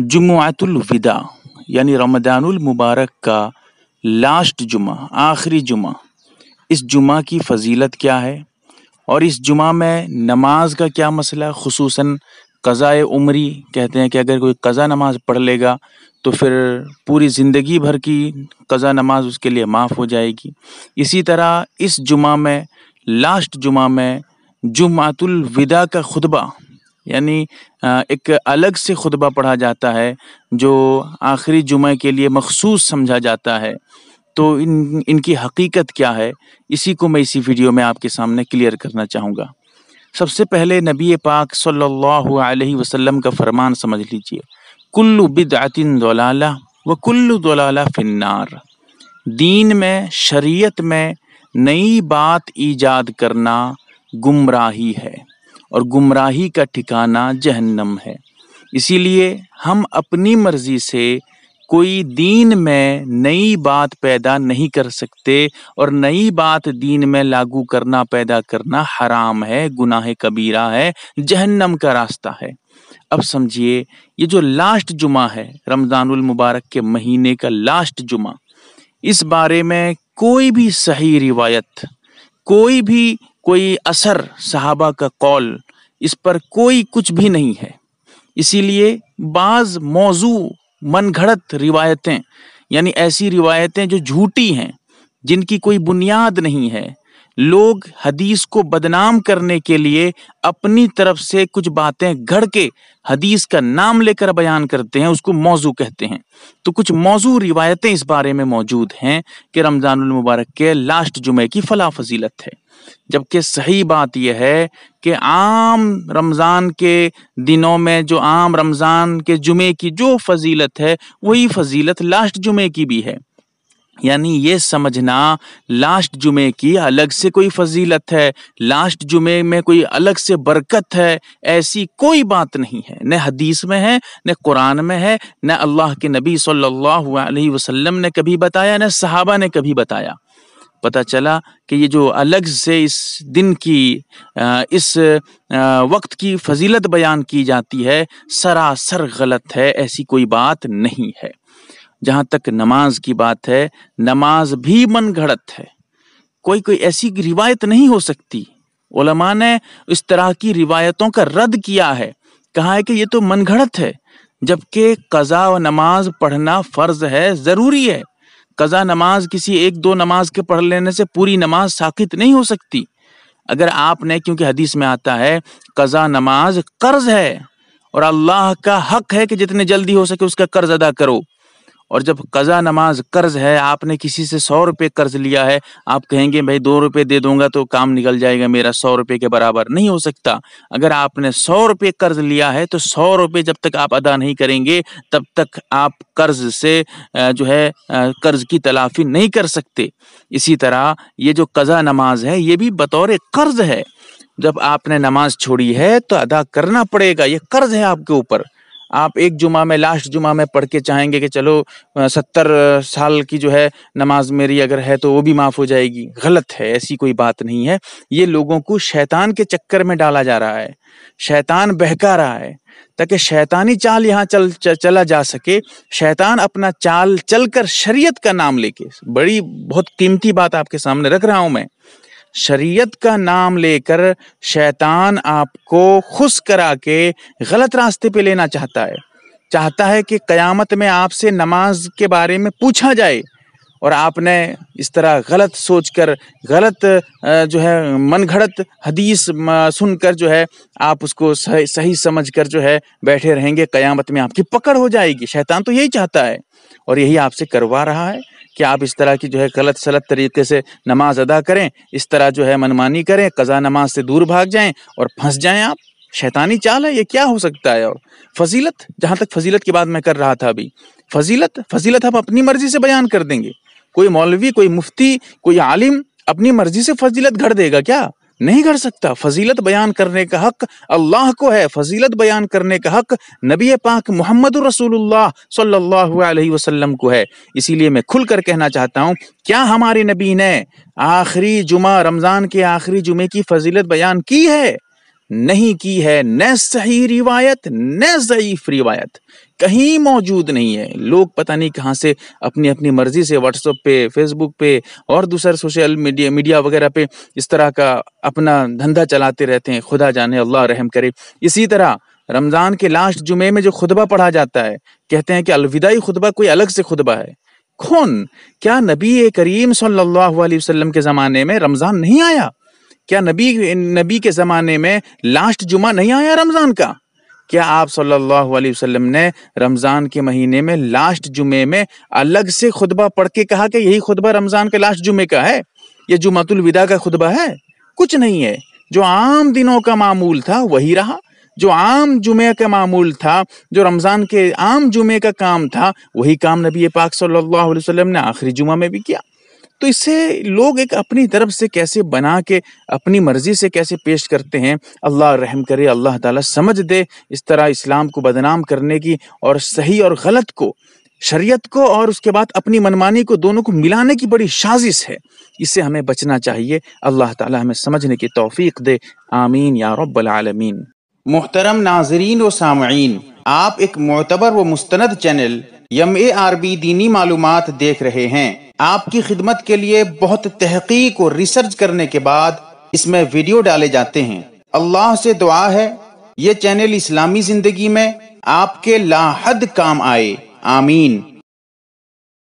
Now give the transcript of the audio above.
जुमातुलविदा यानी रमदानुल मुबारक का लास्ट जुमा आखिरी जुमा इस जुमा की फजीलत क्या है और इस जुमा में नमाज का क्या मसला खसूस कज़ाए उमरी कहते हैं कि अगर कोई कज़ा नमाज पढ़ लेगा तो फिर पूरी ज़िंदगी भर की कज़ा नमाज उसके लिए माफ़ हो जाएगी इसी तरह इस जुमा में लास्ट जुमा में जुमातुलविदा का खुतबा यानी एक अलग से खुतबा पढ़ा जाता है जो आखिरी जुमे के लिए मखसूस समझा जाता है तो इन इनकी हकीकत क्या है इसी को मैं इसी वीडियो में आपके सामने क्लियर करना चाहूँगा सबसे पहले नबी पाक सल्लल्लाहु अलैहि वसल्लम का फरमान समझ लीजिए कुल्लु बिदआतिन दलाला व कुल्लु दलाला फिन्नार दीन में शरीयत में नई बात ईजाद करना गुमराही है और गुमराही का ठिकाना जहन्नम है इसीलिए हम अपनी मर्जी से कोई दीन में नई बात पैदा नहीं कर सकते और नई बात दीन में लागू करना पैदा करना हराम है गुनाह कबीरा है जहन्नम का रास्ता है अब समझिए ये जो लास्ट जुमा है रमज़ानुल मुबारक के महीने का लास्ट जुमा इस बारे में कोई भी सही रिवायत कोई भी कोई असर सहाबा का कौल इस पर कोई कुछ भी नहीं है इसीलिए बाज मौजू घड़त रिवायतें यानी ऐसी रिवायतें जो झूठी हैं जिनकी कोई बुनियाद नहीं है लोग हदीस को बदनाम करने के लिए अपनी तरफ से कुछ बातें घड़ के हदीस का नाम लेकर बयान करते हैं उसको मौजू कहते हैं तो कुछ मौजू रिवायतें इस बारे में मौजूद हैं कि रमज़ानुल मुबारक के लास्ट जुमे की फला फजीलत है जबकि सही बात यह है कि आम रमज़ान के दिनों में जो आम रमज़ान के जुमे की जो फजीलत है वही फजीलत लास्ट जुमे की भी है यानी ये समझना लास्ट जुमे की अलग से कोई फजीलत है लास्ट जुमे में कोई अलग से बरकत है ऐसी कोई बात नहीं है न हदीस में है न कुरान में है न अल्लाह के नबी सल्लल्लाहु अलैहि वसल्लम ने कभी बताया न सहाबा ने कभी बताया पता चला कि ये जो अलग से इस दिन की इस वक्त की फजीलत बयान की जाती है सरासर गलत है ऐसी कोई बात नहीं है जहां तक नमाज की बात है नमाज भी मन घड़त है कोई कोई ऐसी रिवायत नहीं हो सकती ओलमा ने इस तरह की रिवायतों का रद्द किया है कहा है कि ये तो मन घड़त है जबकि कज़ा व नमाज पढ़ना फ़र्ज है ज़रूरी है कज़ा नमाज किसी एक दो नमाज के पढ़ लेने से पूरी नमाज साकित नहीं हो सकती अगर आपने क्योंकि हदीस में आता है कज़ा नमाज कर्ज है और अल्लाह का हक है कि जितने जल्दी हो सके उसका कर्ज अदा करो और जब कज़ा नमाज कर्ज है आपने किसी से सौ रुपये कर्ज लिया है आप कहेंगे भाई दो रुपये दे दूंगा तो काम निकल जाएगा मेरा सौ रुपये के बराबर नहीं हो सकता अगर आपने सौ रुपये कर्ज लिया है तो सौ रुपये जब तक आप अदा नहीं करेंगे तब तक आप कर्ज से जो है कर्ज की तलाफी नहीं कर सकते इसी तरह ये जो कज़ा नमाज है ये भी बतौर कर्ज है जब आपने नमाज छोड़ी है तो अदा करना पड़ेगा ये कर्ज है आपके ऊपर आप एक जुमा में लास्ट जुमा में पढ़ के चाहेंगे कि चलो सत्तर साल की जो है नमाज मेरी अगर है तो वो भी माफ़ हो जाएगी गलत है ऐसी कोई बात नहीं है ये लोगों को शैतान के चक्कर में डाला जा रहा है शैतान बहका रहा है ताकि शैतानी चाल यहाँ चल च, चला जा सके शैतान अपना चाल चलकर शरीयत का नाम लेके बड़ी बहुत कीमती बात आपके सामने रख रहा हूं मैं शरीयत का नाम लेकर शैतान आपको खुश करा के गलत रास्ते पे लेना चाहता है चाहता है कि क़यामत में आपसे नमाज के बारे में पूछा जाए और आपने इस तरह गलत सोचकर गलत जो है मन घड़त हदीस सुनकर जो है आप उसको सही सही समझ कर जो है बैठे रहेंगे क़यामत में आपकी पकड़ हो जाएगी शैतान तो यही चाहता है और यही आपसे करवा रहा है कि आप इस तरह की जो है गलत सलत तरीके से नमाज अदा करें इस तरह जो है मनमानी करें कज़ा नमाज से दूर भाग जाएं और फंस जाएं आप शैतानी चाल है ये क्या हो सकता है और फजीलत जहाँ तक फजीलत की बात मैं कर रहा था अभी फजीलत फजीलत हम अपनी मर्जी से बयान कर देंगे कोई मौलवी कोई मुफ्ती कोई आलिम अपनी मर्जी से फजीलत घड़ देगा क्या नहीं कर सकता फजीलत बयान करने का हक अल्लाह को है फजीलत बयान करने का हक नबी पाक मोहम्मद रसूलुल्लाह सल्लल्लाहु अलैहि वसल्लम को है इसीलिए मैं खुलकर कहना चाहता हूँ क्या हमारे नबी ने आखिरी जुमा रमज़ान के आखिरी जुमे की फजीलत बयान की है नहीं की है न सही रिवायत न ज़यीफ रिवायत कहीं मौजूद नहीं है लोग पता नहीं कहाँ से अपनी अपनी मर्जी से व्हाट्सएप पे फेसबुक पे और दूसरे सोशल मीडिया मीडिया वगैरह पे इस तरह का अपना धंधा चलाते रहते हैं खुदा जाने अल्लाह रहम करे इसी तरह रमज़ान के लास्ट जुमे में जो खुतबा पढ़ा जाता है कहते हैं कि अलविदाई खुतबा कोई अलग से खुतबा है कौन क्या नबी करीम सल्लल्लाहु अलैहि वसल्लम के ज़माने में रमज़ान नहीं आया क्या नबी नबी के ज़माने में लास्ट जुमा नहीं आया रमज़ान का क्या आप सल्लल्लाहु अलैहि वसल्लम ने रमज़ान के महीने में लास्ट जुमे में अलग से खुतबा पढ़ के कहा कि यही खुतबा रमज़ान के लास्ट जुमे का है यह जुमातुल विदा का खुतबा है कुछ नहीं है जो आम दिनों का मामूल था वही रहा जो आम जुमे का मामूल था जो रमज़ान के आम जुमे का काम था वही काम नबी पाक सल्लल्लाहु अलैहि वसल्लम ने आखिरी जुमा में भी किया तो इसे लोग एक अपनी तरफ से कैसे बना के अपनी मर्जी से कैसे पेश करते हैं अल्लाह रहम करे अल्लाह ताला समझ दे इस तरह इस्लाम को बदनाम करने की और सही और गलत को शरीयत को और उसके बाद अपनी मनमानी को दोनों को मिलाने की बड़ी साजिश है इससे हमें बचना चाहिए अल्लाह ताला हमें समझने की तौफीक दे आमीन या रबालमीन मोहतरम नाजरीन व सामीन आप एक मोतबर व मुस्त channel M A R B दीनी मालूम देख रहे हैं आपकी खिदमत के लिए बहुत तहकीक और रिसर्च करने के बाद इसमें वीडियो डाले जाते हैं अल्लाह से दुआ है ये चैनल इस्लामी जिंदगी में आपके लाहद काम आए आमीन